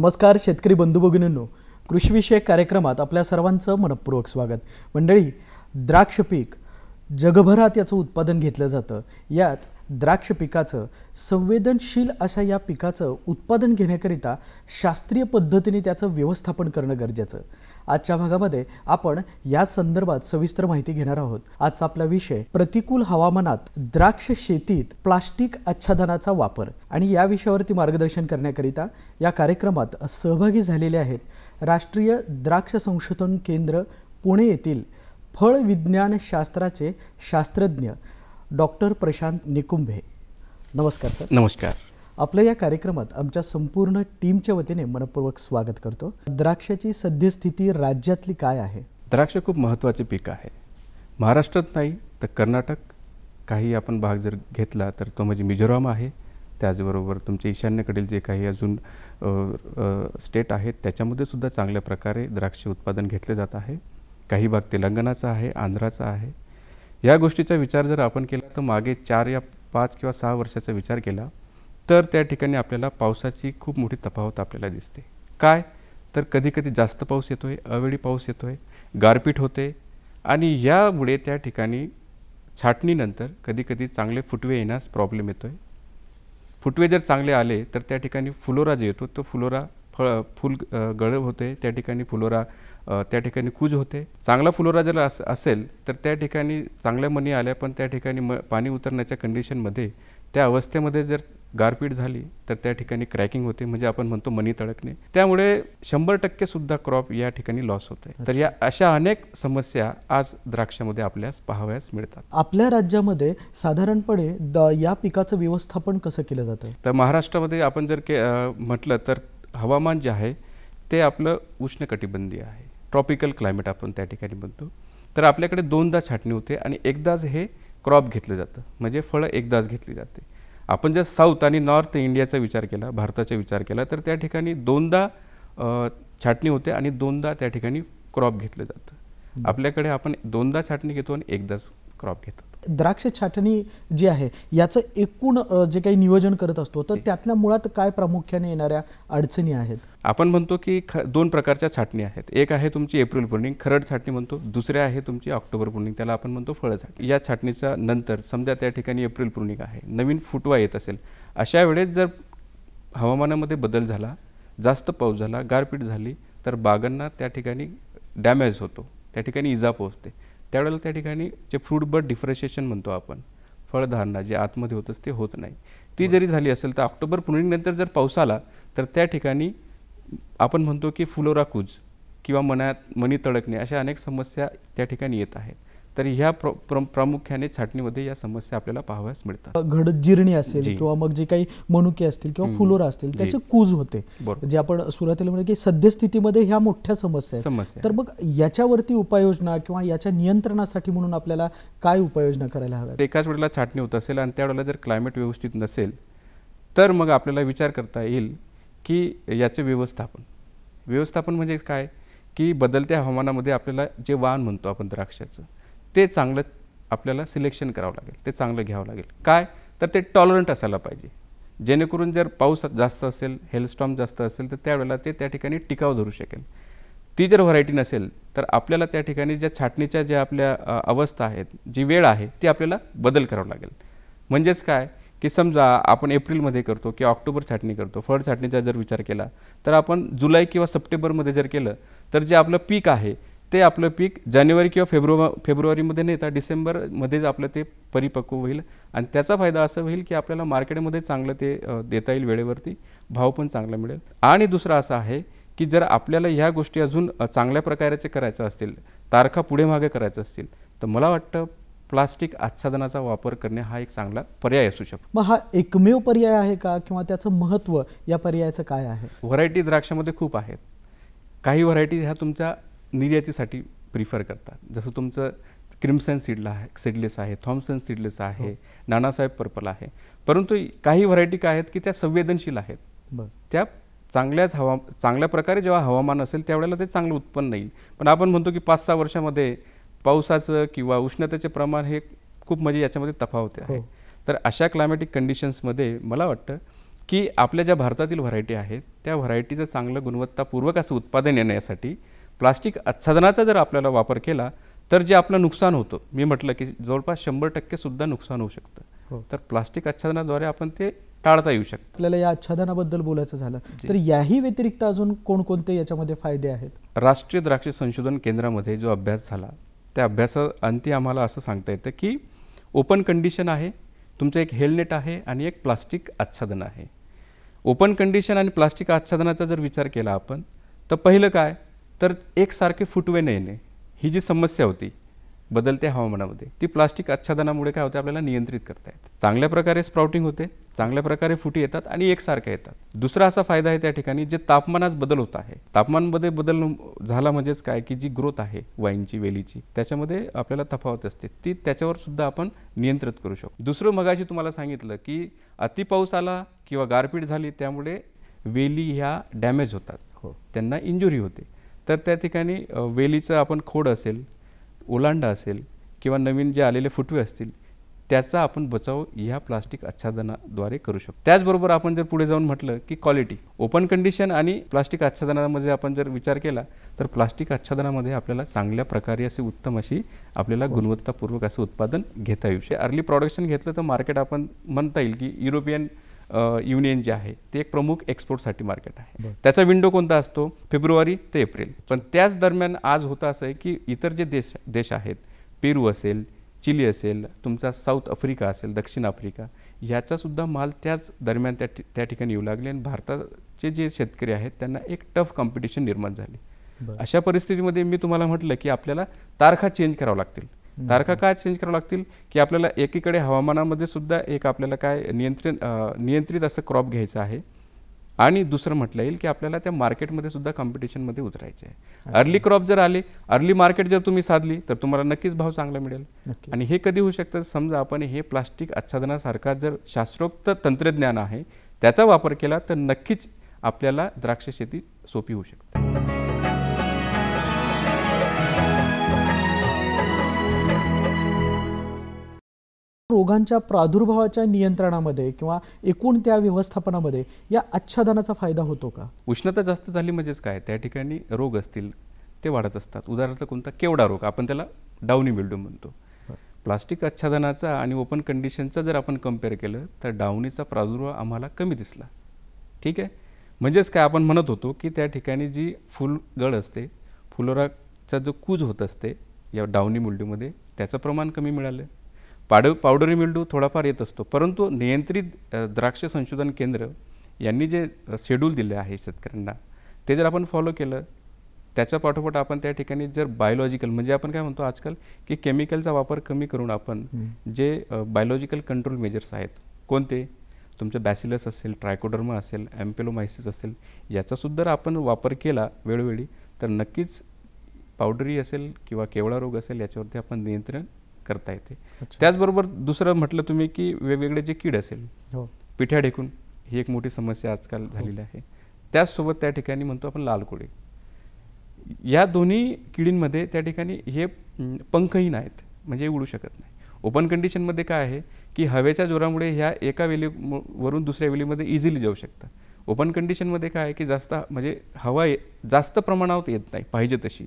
नमस्कार शेतकरी बंधू भगिनींनो कृषीविषयक कार्यक्रमात आपल्या सर्वांचं मनपूर्वक स्वागत मंडळी द्राक्ष पीक जगभरात याचं उत्पादन घेतलं जातं याच द्राक्ष पिकाचं संवेदनशील अशा या पिकाचं उत्पादन घेण्याकरिता शास्त्रीय पद्धतीने त्याचं व्यवस्थापन करणं गरजेचं आजच्या भागामध्ये आपण या संदर्भात सविस्तर माहिती घेणार आहोत आजचा आपला विषय प्रतिकूल हवामानात द्राक्ष शेतीत प्लास्टिक आच्छादनाचा वापर आणि या विषयावरती मार्गदर्शन करण्याकरिता या कार्यक्रमात सहभागी झालेले आहेत राष्ट्रीय द्राक्ष संशोधन केंद्र पुणे येथील फळ विज्ञान शास्त्राचे शास्त्रज्ञ डॉक्टर प्रशांत निकुंभे नमस्कार सर नमस्कार आपल्या या कार्यक्रमात आमच्या संपूर्ण टीमच्या वतीने मनपूर्वक स्वागत करतो द्राक्षाची सद्यस्थिती राज्यातली काय आहे द्राक्ष खूप महत्त्वाचे पीक आहे महाराष्ट्रात नाही तर कर्नाटक काही आपण भाग जर घेतला तर तो म्हणजे मिझोराम आहे त्याचबरोबर तुमचे ईशान्येकडील जे काही अजून स्टेट आहेत त्याच्यामध्ये सुद्धा चांगल्या प्रकारे द्राक्ष उत्पादन घेतले जात आहे काही भाग तेलंगणाचा आहे आंध्राचा आहे या गोष्टीचा विचार जर आपण केला तर मागे चार या पाच किंवा सहा वर्षाचा विचार केला तर त्या ठिकाणी आपल्याला पावसाची खूप मोठी तफावत आपल्याला दिसते काय तर कधीकधी जास्त पाऊस येतो आहे अवेळी पाऊस येतो आहे गारपीट होते आणि यामुळे त्या ठिकाणी छाटणीनंतर कधीकधी चांगले फुटवे येण्यास प्रॉब्लेम येतो आहे फुटवे जर चांगले आले तर त्या ठिकाणी फुलोरा जो येतो तो फुलोरा फळ फुल गळ होते त्या ठिकाणी फुलोरा त्या ठिकाणी कूज होते चांगला फुलोरा जर अस असेल तर त्या ठिकाणी चांगल्या मनी आल्या पण त्या ठिकाणी म पाणी उतरण्याच्या कंडिशनमध्ये त्या अवस्थेमध्ये जर गारपीट झाली तर त्या ठिकाणी क्रॅकिंग होते म्हणजे आपण म्हणतो मनी तडकणे त्यामुळे शंभर टक्के सुद्धा क्रॉप या ठिकाणी लॉस होत आहे तर या अशा अनेक समस्या आज द्राक्षामध्ये आपल्यास पाहाव्यास मिळतात आपल्या राज्यामध्ये साधारणपणे या पिकाचं व्यवस्थापन कसं केलं जातं तर महाराष्ट्रामध्ये आपण जर के म्हटलं तर हवामान जे आहे ते आपलं उष्णकटिबंधीय आहे ट्रॉपिकल क्लायमेट आपण त्या ठिकाणी म्हणतो तर आपल्याकडे दोनदा छाटणी होते आणि एकदाच हे क्रॉप घेतलं जातं म्हणजे फळं एकदाच घेतली जाते आपण जर साऊथ आणि नॉर्थ इंडियाचा विचार केला भारताचा विचार केला तर त्या ठिकाणी दोनदा छाटणी होते आणि दोनदा त्या ठिकाणी क्रॉप घेतलं जातं आपल्याकडे आपण दोनदा छाटणी घेतो आणि एकदाच क्रॉप घेतो द्राक्ष छाटणी जी आहे याचं एकूण जे काही नियोजन करत असतो तर त्यातल्या मुळात काय प्रामुख्याने येणाऱ्या अडचणी आहेत आपण म्हणतो की ख दोन प्रकारच्या छाटणी आहेत एक आहे तुमची एप्रिल पुर्णिंग खरड छाटणी म्हणतो दुसऱ्या आहे तुमची ऑक्टोबर पुर्णिंग त्याला आपण म्हणतो फळ छाटणी या छाटणीच्या नंतर समजा त्या ठिकाणी एप्रिल पुर्णिंग आहे नवीन फुटवा येत असेल अशा वेळेस जर हवामानामध्ये बदल झाला जास्त पाऊस झाला गारपीट झाली तर बागांना त्या ठिकाणी डॅमेज होतो त्या ठिकाणी इजा पोहोचते त्यावेळेला त्या ठिकाणी जे फ्रूट बर्ड डिफ्रेशिएशन म्हणतो आपण फळधारणा जे आतमध्ये होत ते होत नाही ती हो. जरी झाली असेल तर ऑक्टोबर पुणेनंतर जर पाऊस आला तर त्या ठिकाणी आपण म्हणतो की फुलोराकूज किंवा मनात मनी तडकणे अशा अनेक समस्या त्या ठिकाणी येत आहेत तर ह्या प्र, प्रामुख्याने छाटणीमध्ये या समस्या आपल्याला पाहाव्यास मिळतात जिरणी असेल किंवा मग जे काही मनुके असतील किंवा फुलोरा असतील त्याचे कूज होते जे आपण सुरुवातीला म्हणजे की सद्यस्थितीमध्ये ह्या मोठ्या समस्या समस्या तर मग याच्यावरती उपाययोजना किंवा याच्या नियंत्रणासाठी म्हणून आपल्याला काय उपाययोजना करायला हव्या एकाच वेळेला छाटणी होत असेल आणि त्यावेळेला जर क्लायमेट व्यवस्थित नसेल तर मग आपल्याला विचार करता येईल की याचे व्यवस्थापन व्यवस्थापन म्हणजे काय की बदलत्या हवामानामध्ये आपल्याला जे वाहन म्हणतो आपण द्राक्षाचं ते चांगलं आपल्याला सिलेक्शन करावं लागेल ते चांगलं घ्यावं लागेल काय तर ते टॉलरंट असायला पाहिजे जेणेकरून जर पाऊस जास्त असेल हेलस्टॉम जास्त असेल तर त्यावेळेला ते त्या ठिकाणी टिकाव धरू शकेल ती जर व्हरायटी नसेल तर आपल्याला त्या ठिकाणी ज्या छाटणीच्या ज्या आपल्या अवस्था आहेत जी वेळ आहे ती आपल्याला बदल करावं लागेल म्हणजेच काय की समजा आपण एप्रिलमध्ये करतो किंवा ऑक्टोबर छाटणी करतो फळ छाटणीचा जर विचार केला तर आपण जुलै किंवा सप्टेंबरमध्ये जर केलं तर जे आपलं पीक आहे ते आपलं पीक जानेवारी किंवा फेब्रुवा फेब्रुवारीमध्ये नेता डिसेंबरमध्येच आपलं ते परिपक्व होईल आणि त्याचा फायदा असं होईल की आपल्याला मार्केटमध्ये चांगलं ते देता येईल वेळेवरती भाव पण चांगला मिळेल आणि दुसरा असा आहे की जर आपल्याला ह्या गोष्टी अजून चांगल्या प्रकाराचे करायचं असतील तारखा पुढे मागे करायचं असतील तर मला वाटतं प्लास्टिक आच्छादनाचा वापर करणे हा एक चांगला पर्याय असू शकतो मग हा एकमेव पर्याय आहे का किंवा त्याचं महत्त्व या पर्यायाचं काय आहे व्हरायटी द्राक्षामध्ये खूप आहेत काही व्हरायटी ह्या तुमच्या निर्यातीसाठी प्रिफर करतात जसं तुमचं क्रिमसन सीडला आहे सीडलेस आहे थॉम्सन सीडलेस आहे हो. नानासाहेब पर्पल आहे परंतु काही व्हरायटी काय आहेत की त्या संवेदनशील आहेत त्या चांगल्याच हवा चांगल्या प्रकारे जेव्हा हवामान असेल त्यावेळेला ते चांगलं उत्पन्न येईल पण आपण म्हणतो की पाच सहा वर्षामध्ये पावसाचं किंवा उष्णतेचे प्रमाण हे खूप म्हणजे याच्यामध्ये तफावत आहे हो. तर अशा क्लायमॅटिक कंडिशन्समध्ये मला वाटतं की आपल्या ज्या भारतातील व्हरायटी आहेत त्या व्हरायटीचं चांगलं गुणवत्तापूर्वक असं उत्पादन येण्यासाठी प्लास्टिक आच्छादनाचा जर आपल्याला वापर केला तर जे आपलं नुकसान होतं मी म्हटलं की जवळपास शंभर टक्केसुद्धा नुकसान होऊ शकतं हो. तर प्लास्टिक आच्छादनाद्वारे आपण ते टाळता येऊ शकतं आपल्याला या आच्छादनाबद्दल बोलायचं झालं तर याही व्यतिरिक्त अजून कोणकोणते याच्यामध्ये फायदे आहेत राष्ट्रीय द्राक्ष संशोधन केंद्रामध्ये जो अभ्यास झाला त्या अभ्यासा अंती आम्हाला असं सांगता येतं की ओपन कंडिशन आहे तुमचं एक हेल्मेट आहे आणि एक प्लास्टिक आच्छादन आहे ओपन कंडिशन आणि प्लास्टिक आच्छादनाचा जर विचार केला आपण तर पहिलं काय तर एकसारखे फुटवे नये येणे ही जी समस्या होती बदलत्या हवामानामध्ये ती प्लास्टिक आच्छादनामुळे काय होते आपल्याला नियंत्रित करता येत चांगल्या प्रकारे स्प्राउटिंग होते चांगल्या प्रकारे फुटी येतात आणि एकसारख्या येतात दुसरा असा फायदा आहे त्या ठिकाणी जे तापमानात बदल होत आहे तापमानमध्ये बदल झाला म्हणजेच काय की जी ग्रोथ आहे वाईनची वेलीची त्याच्यामध्ये आपल्याला तफावत असते ती त्याच्यावर सुद्धा आपण नियंत्रित करू शकतो दुसरं मगाशी तुम्हाला सांगितलं की अतिपाऊस आला किंवा गारपीट झाली त्यामुळे वेली ह्या डॅमेज होतात हो त्यांना इंजुरी होते तर त्या ठिकाणी वेलीचं आपण खोड असेल ओलांडा असेल किंवा नवीन जे आलेले फुटवे असतील त्याचा आपण बचाव ह्या प्लास्टिक आच्छादनाद्वारे करू शकतो त्याचबरोबर आपण जर पुढे जाऊन म्हटलं की क्वालिटी ओपन कंडिशन आणि प्लास्टिक आच्छादनामध्ये आपण जर विचार केला तर प्लास्टिक आच्छादनामध्ये आपल्याला चांगल्या प्रकारे असे उत्तम अशी आपल्याला हो. गुणवत्तापूर्वक असं उत्पादन घेता येऊ अर्ली प्रॉडक्शन घेतलं तर मार्केट आपण म्हणता येईल की युरोपियन युनियन जे आहे ते एक प्रमुख एक्सपोर्टसाठी मार्केट आहे त्याचा विंडो कोणता असतो फेब्रुवारी ते एप्रिल पण त्याच दरम्यान आज होतं असं आहे की इतर जे देश देश आहेत पेरू असेल चिली असेल तुमचा साऊथ आफ्रिका असेल दक्षिण आफ्रिका ह्याचासुद्धा माल त्याच दरम्यान त्या त्या ठिकाणी येऊ लागले आणि भारताचे जे शेतकरी आहेत त्यांना एक टफ कॉम्पिटिशन निर्माण झाली अशा परिस्थितीमध्ये मी तुम्हाला म्हटलं की आपल्याला तारखा चेंज करावं लागतील तारखा का चेंज करावं लागतील की आपल्याला एकीकडे हवामानामध्ये सुद्धा एक आपल्याला काय नियंत्रण नियंत्रित असं क्रॉप घ्यायचं आहे आणि दुसरं म्हटलं येईल की आपल्याला त्या मार्केटमध्ये सुद्धा कॉम्पिटिशनमध्ये उतरायचे आहे अर्ली क्रॉप जर आले अर्ली मार्केट जर तुम्ही साधली तर तुम्हाला नक्कीच भाव चांगला मिळेल आणि हे कधी होऊ शकतं समजा आपण हे प्लास्टिक आच्छादनासारखा जर शास्त्रोक्त तंत्रज्ञान आहे त्याचा वापर केला तर नक्कीच आपल्याला द्राक्ष शेती सोपी होऊ शकते रोगांच्या प्रादुर्भावाच्या नियंत्रणामध्ये किंवा एकूण त्या व्यवस्थापनामध्ये या आच्छादनाचा फायदा होतो का उष्णता जास्त झाली म्हणजेच काय त्या ठिकाणी रोग असतील ते वाढत असतात उदाहरणार्थ कोणता केवडा रोग आपण त्याला डाऊनी बिल्डू म्हणतो प्लास्टिक आच्छादनाचा आणि ओपन कंडिशनचा जर आपण कम्पेअर केलं तर डाऊनीचा प्रादुर्भाव आम्हाला कमी दिसला ठीक आहे म्हणजेच काय आपण म्हणत होतो की त्या ठिकाणी जी फुलगड असते फुलोराचा जो कूज होत असते या डाऊनी मुलडीमध्ये त्याचं प्रमाण कमी मिळालं पाड पावडरी मिल्डू थोडाफार येत असतो परंतु नियंत्रित द्राक्ष संशोधन केंद्र यांनी जे शेड्यूल दिले आहे शेतकऱ्यांना ते जर आपण फॉलो केलं त्याच्या पाठोपाठ आपण त्या ठिकाणी जर बायोलॉजिकल म्हणजे आपण काय म्हणतो आजकाल की केमिकलचा वापर कमी करून आपण जे बायोलॉजिकल कंट्रोल मेजर्स आहेत कोणते तुमचं बॅसिलस असेल ट्रायकोडर्मा असेल ॲम्पेलोमायसिस असेल याचासुद्धा आपण वापर केला वेळोवेळी तर नक्कीच पावडरी असेल किंवा केवळा रोग असेल याच्यावरती आपण नियंत्रण करता येते त्याचबरोबर दुसरं म्हटलं तुम्ही की वेगवेगळे जे कीड असेल हो. पिठ्या ढेकून ही एक मोठी समस्या आजकाल हो. झालेली आहे त्याचसोबत त्या ठिकाणी म्हणतो आपण लाल कोळी या दोन्ही किडींमध्ये त्या ठिकाणी हे पंखही नाहीत म्हणजे उडू शकत नाही ओपन कंडिशनमध्ये काय आहे की हवेच्या जोरामुळे ह्या एका वेलीवरून दुसऱ्या वेलीमध्ये इझिली जाऊ शकतात ओपन कंडिशनमध्ये काय आहे की जास्त म्हणजे हवा जास्त प्रमाणात येत नाही पाहिजे तशी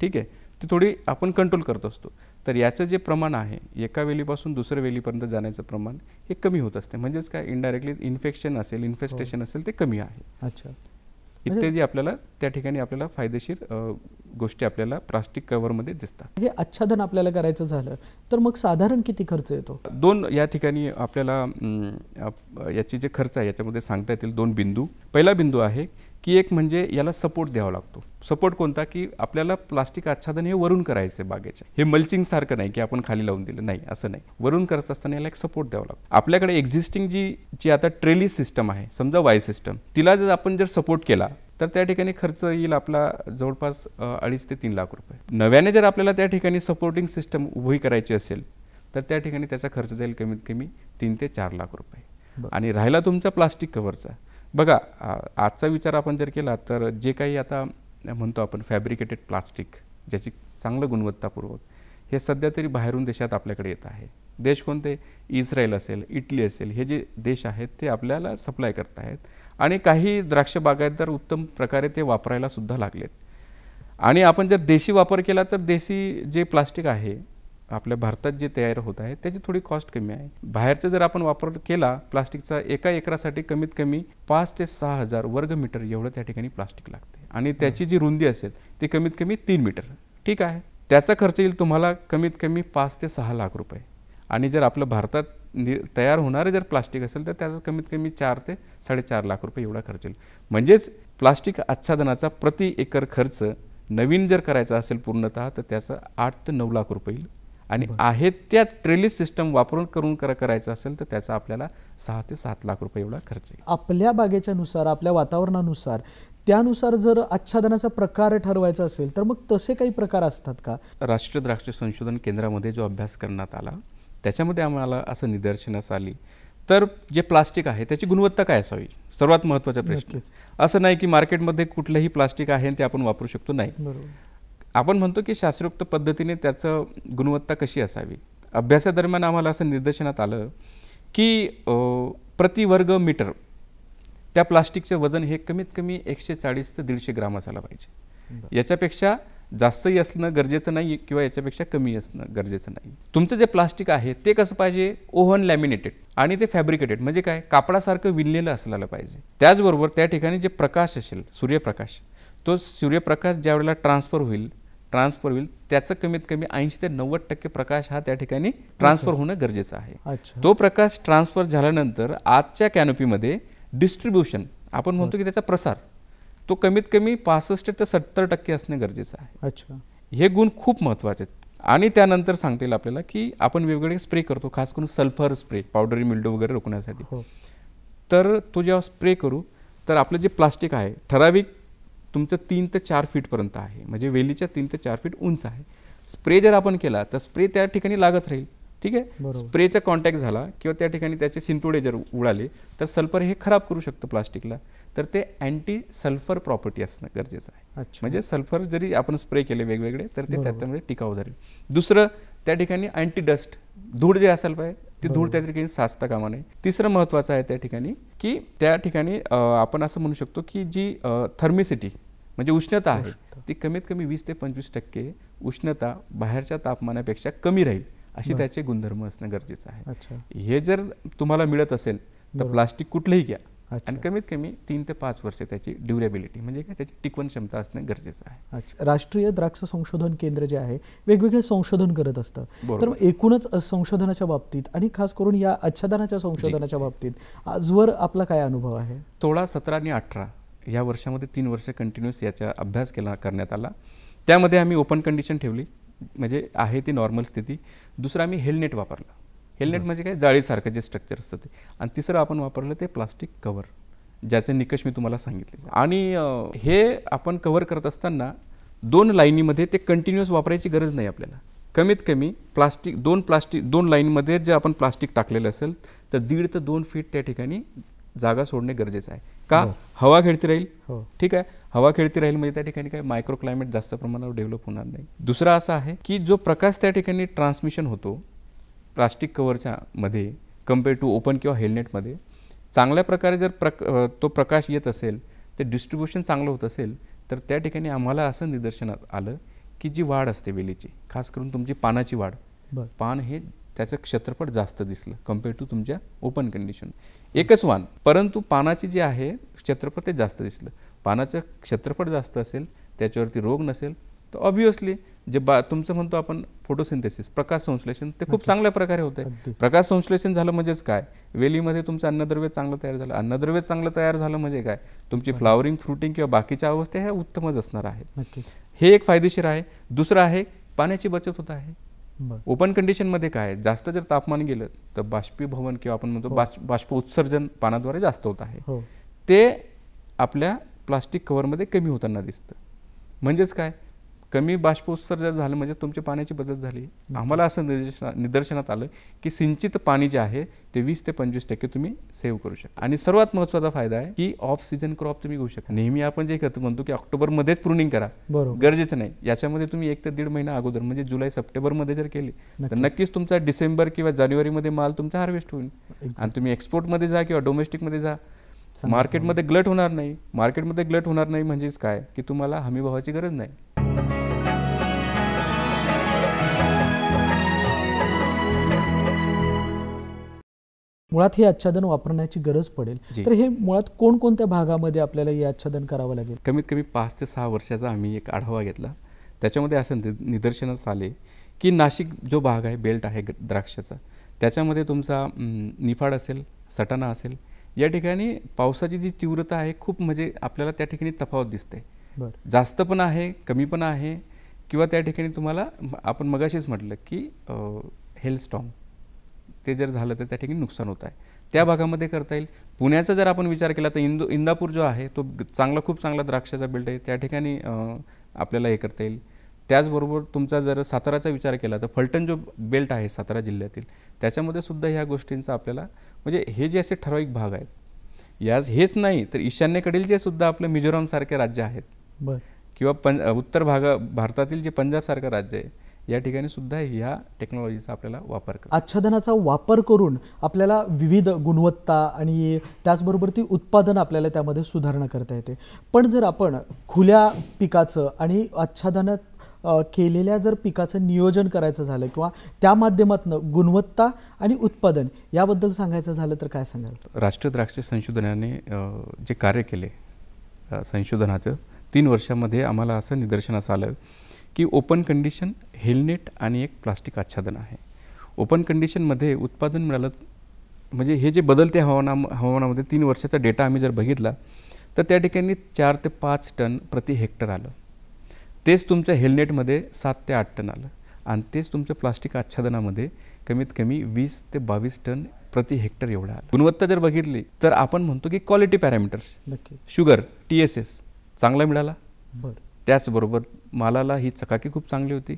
ठीक आहे ती थोडी आपण कंट्रोल करत असतो तर याचं जे प्रमाण आहे एका वेलीपासून दुसऱ्या वेलीपर्यंत जाण्याचं प्रमाण हे कमी होत असते म्हणजेच काय इनडायरेक्टली इन्फेक्शन असेल इन्फेस्टेशन हो. असेल ते कमी आहे अच्छा इत्यादी म्हणजे आपल्याला त्या ठिकाणी आपल्याला फायदेशीर गोष्टी आपल्याला प्लास्टिक कव्हरमध्ये दिसतात हे आच्छादन आपल्याला करायचं झालं तर मग साधारण किती खर्च येतो दोन या ठिकाणी आपल्याला याची जे खर्च आहे याच्यामध्ये सांगता येतील दोन बिंदू पहिला बिंदू आहे की एक म्हणजे याला सपोर्ट द्यावा लागतो सपोर्ट कोणता की आपल्याला प्लास्टिक आच्छादन हे वरून करायचं आहे बागेचे हे मल्चिंग सारखं नाही की आपण खाली लावून दिलं नाही असं नाही वरून करत असताना याला एक सपोर्ट द्यावा लागतो आपल्याकडे एक्झिस्टिंग जी जी आता ट्रेली सिस्टम आहे समजा वाय सिस्टम तिला जर आपण जर सपोर्ट केला तर त्या ठिकाणी खर्च येईल आपला जवळपास अडीच ते तीन लाख रुपये नव्याने जर आपल्याला त्या ठिकाणी सपोर्टिंग सिस्टम उभी करायची असेल तर त्या ठिकाणी त्याचा खर्च जाईल कमीत कमी तीन ते चार लाख रुपये आणि राहिला तुमचा प्लास्टिक कव्हरचा बघा आजचा विचार आपण जर केला तर जे काही आता म्हणतो आपण फॅब्रिकेटेड प्लास्टिक ज्याची चांगलं गुणवत्तापूर्वक हे सध्या तरी बाहेरून देशात आपल्याकडे येत आहे देश कोणते इस्रायल असेल इटली असेल हे जे देश आहेत ते आपल्याला सप्लाय करत आहेत आणि काही द्राक्ष बागायतदार उत्तम प्रकारे ते वापरायला सुद्धा लागलेत आणि आपण जर देशी वापर केला तर देशी जे प्लास्टिक आहे आपल्या भारतात जे तयार होत आहे त्याची थोडी कॉस्ट कमी आहे बाहेरचा जर आपण वापर केला प्लास्टिकचा एका एकरासाठी कमीत कमी पाच ते सहा हजार वर्ग मीटर एवढं त्या ठिकाणी प्लास्टिक लागते आणि त्याची जी रुंदी असेल ती कमीत कमी तीन मीटर ठीक आहे त्याचा खर्च येईल तुम्हाला कमीत कमी पाच ते सहा लाख रुपये आणि जर आपलं भारतात नि तयार होणारे जर प्लास्टिक असेल तर त्याचा कमीत कमी चार ते साडेचार लाख रुपये एवढा खर्च येईल म्हणजेच प्लास्टिक आच्छादनाचा प्रति एकर खर्च नवीन जर करायचा असेल पूर्णतः तर त्याचा आठ ते नऊ लाख रुपये येईल आणि आहेत त्या ट्रेलिस सिस्टम वापरून करून कर करायचं असेल तर त्याचा आपल्याला सहा ते सात लाख रुपये एवढा खर्च येईल आपल्या बागेच्या नुसार आपल्या वातावरणानुसार त्यानुसार जर आच्छादनाचा प्रकार ठरवायचा असेल तर मग तसे काही प्रकार असतात का राष्ट्रीय द्राक्ष संशोधन केंद्रामध्ये जो अभ्यास करण्यात आला त्याच्यामध्ये आम्हाला असं निदर्शनास आली तर जे प्लास्टिक आहे त्याची गुणवत्ता काय असावी सर्वात महत्त्वाचा प्रश्न असं नाही की मार्केटमध्ये कुठलंही प्लास्टिक आहे ते आपण वापरू शकतो नाही आपण म्हणतो की शास्त्रोक्त पद्धतीने त्याचं गुणवत्ता कशी असावी अभ्यासादरम्यान आम्हाला असं निर्देशनात आलं की प्रतिवर्ग मीटर त्या प्लास्टिकचं वजन हे कमीत कमी एकशे चाळीस ते दीडशे ग्राम असायला पाहिजे याच्यापेक्षा जास्तही असणं गरजेचं नाही किंवा याच्यापेक्षा कमी असणं गरजेचं नाही तुमचं जे प्लास्टिक आहे ते कसं पाहिजे ओव्हन लॅमिनेटेड आणि ते फॅब्रिकेटेड म्हणजे काय कापडासारखं विणलेलं असलेलं पाहिजे त्याचबरोबर त्या ठिकाणी जे प्रकाश असेल सूर्यप्रकाश तो सूर्यप्रकाश ज्यावेळेला ट्रान्सफर होईल ट्रान्सफर होईल त्याचं कमीत कमी ऐंशी ते नव्वद टक्के प्रकाश हा त्या ठिकाणी ट्रान्सफर होणं गरजेचं आहे तो प्रकाश ट्रान्सफर झाल्यानंतर आजच्या कॅनोपीमध्ये डिस्ट्रीब्युशन आपण हो. म्हणतो की त्याचा प्रसार तो कमीत कमी पासष्ट ते सत्तर टक्के असणं गरजेचं आहे अच्छा हे गुण खूप महत्त्वाचे आहेत आणि त्यानंतर सांगतील आपल्याला की आपण वेगवेगळे स्प्रे करतो खास करून सल्फर स्प्रे पावडरी मिल्डो वगैरे रोखण्यासाठी हो. तर तो जेव्हा स्प्रे करू तर आपलं जे प्लास्टिक आहे ठराविक तुमचं तीन ते चार फीटपर्यंत आहे म्हणजे वेलीच्या तीन ते चार फीट उंच आहे स्प्रे जर आपण केला तर स्प्रे त्या ठिकाणी लागत राहील ठीक आहे स्प्रेचा कॉन्टॅक्ट झाला किंवा त्या ठिकाणी त्याचे सिंतुडे जर उडाले तर सल्फर हे खराब करू शकतं प्लास्टिकला तर ते अँटी सल्फर प्रॉपर्टी असणं गरजेचं आहे म्हणजे सल्फर जरी आपण स्प्रे केले वेगवेगळे तर ते त्याच्यामध्ये टिकाऊ धरेल दुसरं त्या ठिकाणी अँटी डस्ट धूळ जे असायला पाहिजे ती धूळ त्या ठिकाणी साचता कामा नये तिसरं महत्त्वाचं आहे त्या ठिकाणी की त्या ठिकाणी आपण असं म्हणू शकतो की जी थर्मिसिटी म्हणजे उष्णता आहे ती कमीत कमी वीस ते पंचवीस टक्के उष्णता बाहेरच्या तापमानापेक्षा कमी राहील अशी त्याचे गुणधर्म असणं गरजेचं आहे हे जर तुम्हाला मिळत असेल तर प्लास्टिक कुठलंही घ्या आणि कमीत कमी तीन ते पाच वर्ष त्याची ड्युरेबिलिटी म्हणजे काय त्याची टिकवण क्षमता असणं गरजेचं आहे राष्ट्रीय द्राक्ष संशोधन केंद्र जे आहे वेगवेगळे संशोधन करत असतं तर एकूणच संशोधनाच्या बाबतीत आणि खास करून या आच्छादनाच्या संशोधनाच्या बाबतीत आजवर आपला काय अनुभव आहे सोळा सतरा आणि अठरा या वर्षामध्ये तीन वर्ष कंटिन्युअस याचा अभ्यास केला करण्यात आला त्यामध्ये आम्ही ओपन कंडिशन ठेवली म्हणजे आहे ती नॉर्मल स्थिती दुसरं आम्ही हेल्नेट वापरलं हेल्नेट म्हणजे काय जाळीसारखं जे स्ट्रक्चर असतं ते आणि तिसरं आपण वापरलं ते प्लास्टिक कवर ज्याचे निकष मी तुम्हाला सांगितले आणि हे आपण कवर करत असताना दोन लाईनीमध्ये ते कंटिन्युअस वापरायची गरज नाही आपल्याला कमीत कमी प्लास्टिक दोन प्लास्टिक दोन लाईनमध्ये जे आपण प्लास्टिक टाकलेलं असेल तर दीड ते दोन फीट त्या ठिकाणी जागा सोडणे गरजेचं आहे का हो. हवा खेळती राहील हो. ठीक आहे हवा खेळती राहील म्हणजे त्या ठिकाणी काय मायक्रो क्लायमेट जास्त प्रमाणावर डेव्हलप होणार नाही दुसरा असा आहे की जो प्रकाश त्या ठिकाणी ट्रान्समिशन होतो प्लास्टिक कवरच्या मध्ये कम्पेअर टू ओपन किंवा हेल्मेटमध्ये चांगल्या प्रकारे जर प्रक तो प्रकाश येत असेल ते डिस्ट्रीब्युशन चांगलं होत असेल तर त्या ठिकाणी आम्हाला असं निदर्शनात आलं की जी वाढ असते वेलीची खास करून तुमची पानाची वाढ पान हे त्याचं क्षेत्रफळ जास्त दिसलं कम्पेअर टू तुमच्या ओपन कंडिशन एकच वान परंतु पानाची जे आहे क्षेत्रफळ ते जास्त दिसलं पानाचं क्षेत्रफळ जास्त असेल त्याच्यावरती रोग नसेल तर ऑब्व्हियसली जे बा तुमचं म्हणतो आपण फोटोसिंथेसिस प्रकाश संश्लेषण ते खूप चांगल्या प्रकारे होते प्रकाश संश्लेषण झालं म्हणजेच काय वेलीमध्ये तुमचं अन्नद्रव्य चांगलं तयार झालं अन्नद्रव्य चांगलं तयार झालं म्हणजे काय तुमची फ्लावरिंग फ्रुटिंग किंवा बाकीच्या अवस्था ह्या उत्तमच असणार आहेत हे एक फायदेशीर आहे दुसरं आहे पाण्याची बचत होत आहे ओपन कंडिशन मध्ये काय जास्त जर तापमान गेलं तर बाष्पीभवन किंवा आपण म्हणतो हो. बाष्प उत्सर्जन पानाद्वारे जास्त होत आहे हो. ते आपल्या प्लास्टिक कव्हरमध्ये कमी होताना दिसतं म्हणजेच काय कमी बाष्पोत्सर्जन झालं म्हणजे तुमच्या पाण्याची बचत झाली आम्हाला असं निदर्शना निदर्शनात आलं की सिंचित पाणी जे आहे ते वीस ते पंचवीस टक्के तुम्ही सेव्ह करू शकता आणि सर्वात महत्वाचा फायदा आहे की ऑफ सीझन क्रॉप तुम्ही घेऊ शकता नेहमी आपण जे करतो म्हणतो की ऑक्टोबरमध्येच प्रुनिंग करा गरजेचं नाही याच्यामध्ये तुम्ही एक ते दीड महिना अगोदर म्हणजे जुलै सप्टेंबरमध्ये जर केली तर नक्कीच तुमचा डिसेंबर किंवा जानेवारीमध्ये माल तुमचा हार्वेस्ट होईल आणि तुम्ही एक्सपोर्टमध्ये जा किंवा डोमेस्टिकमध्ये जा मार्केटमध्ये ग्लट होणार नाही मार्केटमध्ये ग्लट होणार नाही म्हणजेच काय की तुम्हाला हमीभावाची गरज नाही मुळात हे आच्छादन वापरण्याची गरज पडेल तर हे मुळात कोणकोणत्या भागामध्ये आपल्याला हे आच्छादन करावं लागेल कमीत कमी पाच ते सहा वर्षाचा आम्ही एक आढावा घेतला त्याच्यामध्ये असं निदर्शनास आले की नाशिक जो भाग आहे बेल्ट आहे द्राक्षाचा त्याच्यामध्ये तुमचा निफाड असेल सटाणा असेल या ठिकाणी पावसाची जी तीव्रता आहे खूप म्हणजे आपल्याला त्या ठिकाणी तफावत दिसते जास्त पण आहे कमी पण आहे किंवा त्या ठिकाणी तुम्हाला आपण मगाशीच म्हटलं की हेलस्टॉम ते जर झालं तर त्या ठिकाणी नुकसान होत आहे त्या भागामध्ये करता येईल पुण्याचा जर आपण विचार केला तर इंदो इंदापूर जो आहे तो चांगला खूप चांगला द्राक्षाचा बेल्ट आहे त्या ठिकाणी आपल्याला हे करता येईल त्याचबरोबर तुमचा जर साताराचा विचार केला तर फलटण जो बेल्ट आहे सातारा जिल्ह्यातील त्याच्यामध्ये सुद्धा ह्या गोष्टींचा आपल्याला म्हणजे हे जे असे ठराविक भाग आहेत याच हेच नाही तर ईशान्येकडील जे सुद्धा आपलं मिझोरामसारखे राज्य आहेत बरं किंवा पं उत्तर भाग भारतातील जे पंजाबसारखं राज्य आहे या ठिकाणी सुद्धा ह्या टेक्नॉलॉजीचा आपल्याला वापर आच्छादनाचा वापर करून आपल्याला विविध गुणवत्ता आणि त्याचबरोबर ती उत्पादन आपल्याला त्यामध्ये सुधारणा करता येते पण जर आपण खुल्या पिकाचं आणि आच्छादनात केलेल्या जर पिकाचं नियोजन करायचं झालं किंवा त्या माध्यमातून गुणवत्ता आणि उत्पादन याबद्दल सांगायचं झालं तर काय सांगाल राष्ट्रीय द्राक्ष संशोधनाने जे कार्य केले संशोधनाचं तीन वर्षामध्ये आम्हाला असं निदर्शनास आलं की ओपन कंडिशन हेल्नेट आणि एक प्लास्टिक आच्छादन आहे ओपन कंडिशनमध्ये उत्पादन मिळालं म्हणजे हे जे बदलते हवामाना हवामानामध्ये तीन वर्षाचा डेटा आम्ही जर बघितला तर त्या ठिकाणी चार ते पाच टन प्रति हेक्टर आलं तेच तुमच्या हेल्नेटमध्ये सात ते आठ टन आलं आणि तेच तुमच्या प्लास्टिक आच्छादनामध्ये कमीत कमी वीस ते बावीस टन प्रति हेक्टर एवढा आलं गुणवत्ता जर बघितली तर आपण म्हणतो की quality parameters sugar T S S चांगला मिळाला त्याचबरोबर मालाला ही चकाकी खूप चांगली होती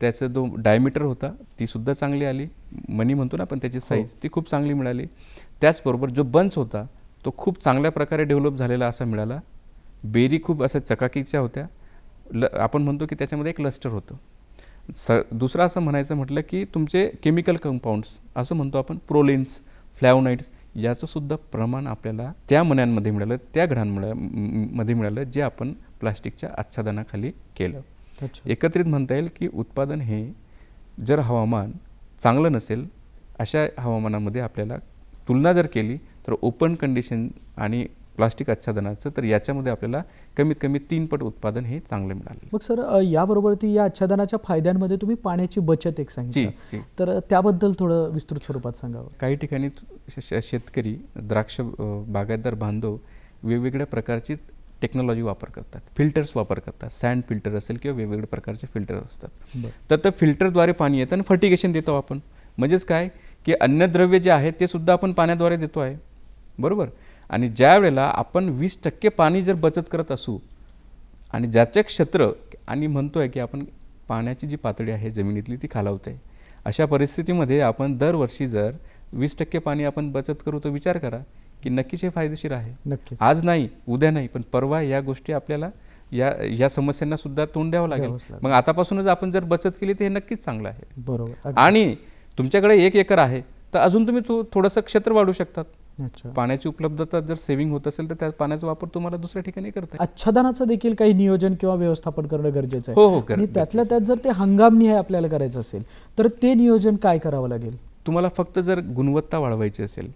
त्याचं जो डायमीटर होता तीसुद्धा चांगली आली मनी म्हणतो ना आपण त्याची साईज हो. ती खूप चांगली मिळाली त्याचबरोबर जो बन्स होता तो खूप चांगल्या प्रकारे डेव्हलप झालेला असा मिळाला बेरी खूप अशा चकाकीच्या होत्या ल आपण म्हणतो की त्याच्यामध्ये एक लस्टर होतं स दुसरं असं म्हणायचं म्हटलं की तुमचे केमिकल कंपाऊंड्स असं म्हणतो आपण प्रोलिन्स फ्लॅवनाईट्स याचंसुद्धा प्रमाण आपल्याला त्या मण्यांमध्ये मिळालं त्या घडांमुळे मध्ये मिळालं जे आपण प्लास्टिकच्या आच्छादनाखाली केलं एकत्रित म्हणता येईल की उत्पादन हे जर हवामान चांगलं नसेल अशा हवामानामध्ये आपल्याला तुलना जर केली तर ओपन कंडिशन आणि प्लास्टिक आच्छादनाचं तर याच्यामध्ये आपल्याला कमीत कमी तीन पट उत्पादन हे चांगलं मिळालं मग सर याबरोबर ती या आच्छादनाच्या फायद्यांमध्ये तुम्ही पाण्याची बचत एक सांगितली तर त्याबद्दल थोडं विस्तृत स्वरूपात सांगावं काही ठिकाणी शेतकरी द्राक्ष बागायतदार बांधव वेगवेगळ्या प्रकारची टेक्नॉलॉजी वापर करतात फिल्टर्स वापर करतात सँड फिल्टर असेल किंवा वेगवेगळ्या प्रकारचे फिल्टर असतात तर त्या फिल्टरद्वारे पाणी येतं आणि फर्टिगेशन देतो आपण म्हणजेच काय की अन्नद्रव्य जे आहे ते सुद्धा आपण पाण्याद्वारे देतो आहे बरोबर आणि ज्या वेळेला आपण वीस टक्के पाणी जर बचत करत असू आणि ज्याचे क्षेत्र आणि म्हणतो आहे की आपण पाण्याची जी पातळी आहे जमिनीतली ती खालावते अशा परिस्थितीमध्ये आपण दरवर्षी जर वीस टक्के पाणी आपण बचत करू तर विचार करा की नक्कीच हे फायदेशीर आहे नक्की आज नाही उद्या नाही पण परवा या गोष्टी आपल्याला या या समस्यांना सुद्धा तोंड द्यावं लागेल मग आतापासूनच आपण जर बचत केली तर हे नक्कीच चांगलं आहे बरोबर आणि तुमच्याकडे एक एकर आहे तर अजून तुम्ही थोडंसं क्षेत्र वाढू शकतात पाण्याची उपलब्धता जर सेव्हिंग होत असेल तर त्या पाण्याचा वापर तुम्हाला दुसऱ्या ठिकाणी करता अच्छादनाचं देखील काही नियोजन किंवा व्यवस्थापन करणं गरजेचं आहे हो हो आणि त्यातल्या त्यात जर ते निहाय आपल्याला करायचं असेल तर ते नियोजन काय करावं लागेल तुम्हाला फक्त जर गुणवत्ता वाढवायची असेल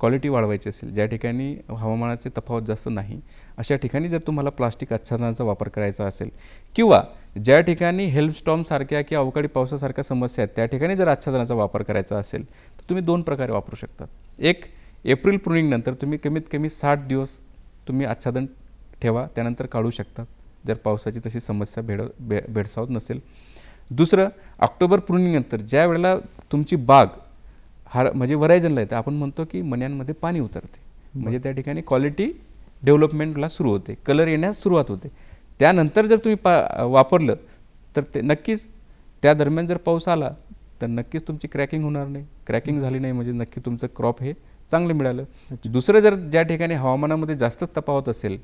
क्वालिटी वाढवायची असेल ज्या ठिकाणी हवामानाचे तफावत जास्त नाही अशा ठिकाणी जर तुम्हाला प्लास्टिक आच्छादनाचा वापर करायचा असेल किंवा ज्या ठिकाणी सारख्या किंवा अवकाळी पावसासारख्या समस्या आहेत त्या ठिकाणी जर आच्छादनाचा वापर करायचा असेल तर तुम्ही दोन प्रकारे वापरू शकतात एक एप्रिल प्रुनिंगनंतर तुम्ही कमीत कमी साठ दिवस तुम्ही आच्छादन ठेवा त्यानंतर काढू शकता जर पावसाची तशी समस्या भेड भे भेडसावत नसेल दुसरं ऑक्टोबर प्रुनिंगनंतर ज्या वेळेला तुमची बाग हार म्हणजे वरायजनला येते आपण म्हणतो की मन्यांमध्ये पाणी उतरते म्हणजे त्या ठिकाणी क्वालिटी डेव्हलपमेंटला सुरू होते कलर येण्यास सुरुवात होते त्यानंतर जर तुम्ही पा वापरलं तर ते नक्कीच त्या दरम्यान जर पाऊस आला तर नक्कीच तुमची क्रॅकिंग होणार नाही क्रॅकिंग झाली नाही म्हणजे नक्की तुमचं क्रॉप हे चांगलं मिळालं दुसरं जर ज्या ठिकाणी हवामानामध्ये जास्तच तपावत असेल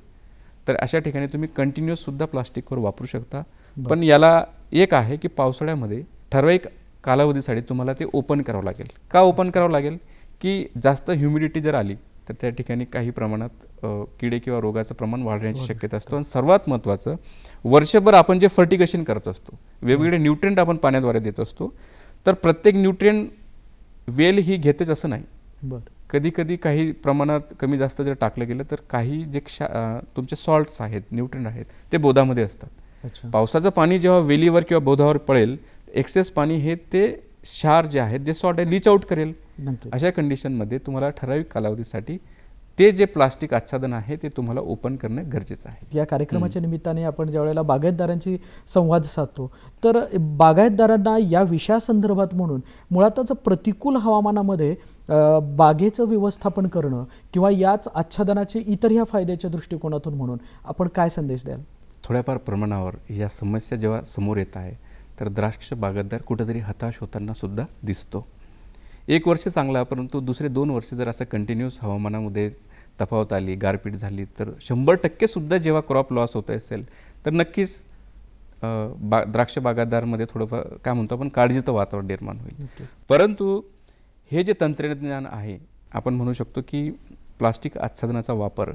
तर अशा ठिकाणी तुम्ही कंटिन्युअस सुद्धा प्लास्टिकवर वापरू शकता पण याला एक आहे की पावसाळ्यामध्ये ठराविक कालावधीसाठी तुम्हाला ते ओपन करावं लागेल का ओपन करावं लागेल की जास्त ह्युमिडिटी जर आली तर त्या ठिकाणी काही प्रमाणात किडे किंवा रोगाचं प्रमाण वाढण्याची शक्यता असतो आणि सर्वात महत्त्वाचं वर्षभर आपण जे फर्टिगेशन करत असतो वेगवेगळे न्यूट्रियंट आपण पाण्याद्वारे देत असतो तर प्रत्येक न्यूट्रियंट वेल ही घेतेच असं नाही बरं कधी कधी काही प्रमाणात कमी जास्त जर टाकलं गेलं तर काही जे क्षा तुमचे सॉल्ट्स आहेत न्यूट्रंट आहेत ते बोधामध्ये असतात पावसाचं पाणी जेव्हा वेलीवर किंवा बोधावर पडेल एक्सेस पाणी हे ते क्षार जे आहेत जे सॉल्ट आहे लीच आउट करेल अशा कंडिशनमध्ये तुम्हाला ठराविक कालावधीसाठी ते जे प्लास्टिक आच्छादन आहे ते तुम्हाला ओपन करणं गरजेचं आहे या कार्यक्रमाच्या निमित्ताने आपण ज्या वेळेला बागायतदारांशी संवाद साधतो तर बागायतदारांना या विषयासंदर्भात म्हणून मुळातच प्रतिकूल हवामानामध्ये बागेचं व्यवस्थापन करणं किंवा याच आच्छादनाचे इतर ह्या फायद्याच्या दृष्टिकोनातून म्हणून आपण काय संदेश द्याल थोड्याफार प्रमाणावर या समस्या जेव्हा समोर येत आहे तर द्राक्ष बागायतदार कुठेतरी हताश होताना सुद्धा दिसतो एक वर्ष चांगला परंतु दुसरे दोन वर्ष जर असं कंटिन्यूअस हवामानामध्ये तफावत आली गारपीट झाली तर शंभर टक्केसुद्धा जेव्हा क्रॉप लॉस होत असेल तर नक्कीच बा द्राक्ष बागायतदारमध्ये थोडंफार काय म्हणतो आपण काळजीचं वातावरण निर्माण होईल परंतु हे जे तंत्रज्ञान आहे आपण म्हणू शकतो की प्लास्टिक आच्छादनाचा वापर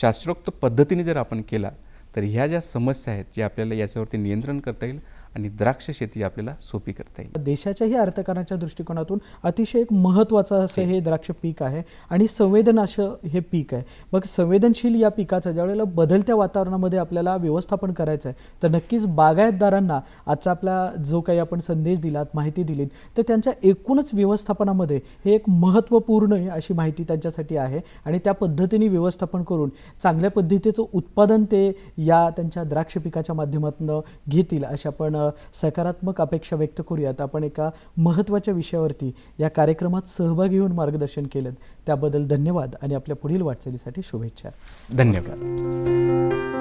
शास्त्रोक्त पद्धतीने जर आपण केला तर ह्या ज्या समस्या आहेत जे आपल्याला याच्यावरती नियंत्रण करता येईल आणि द्राक्ष शेती आपल्याला सोपी करता येईल देशाच्याही अर्थकारणाच्या दृष्टिकोनातून अतिशय एक महत्त्वाचं असं हे द्राक्ष पीक आहे आणि संवेदनाशं हे पीक आहे मग संवेदनशील या पिकाचं वेळेला बदलत्या वातावरणामध्ये आपल्याला व्यवस्थापन करायचं आहे तर नक्कीच बागायतदारांना आजचा आपला जो काही आपण संदेश दिलात माहिती दिलीत तर त्यांच्या एकूणच व्यवस्थापनामध्ये हे एक महत्त्वपूर्ण अशी माहिती त्यांच्यासाठी आहे आणि त्या पद्धतीने व्यवस्थापन करून चांगल्या पद्धतीचं उत्पादन ते या त्यांच्या द्राक्ष पिकाच्या माध्यमातून घेतील असे आपण सकारात्मक अपेक्षा व्यक्त करूयात आपण एका महत्त्वाच्या विषयावरती या कार्यक्रमात सहभागी होऊन मार्गदर्शन केलं त्याबद्दल धन्यवाद आणि आपल्या पुढील वाटचालीसाठी शुभेच्छा धन्यवाद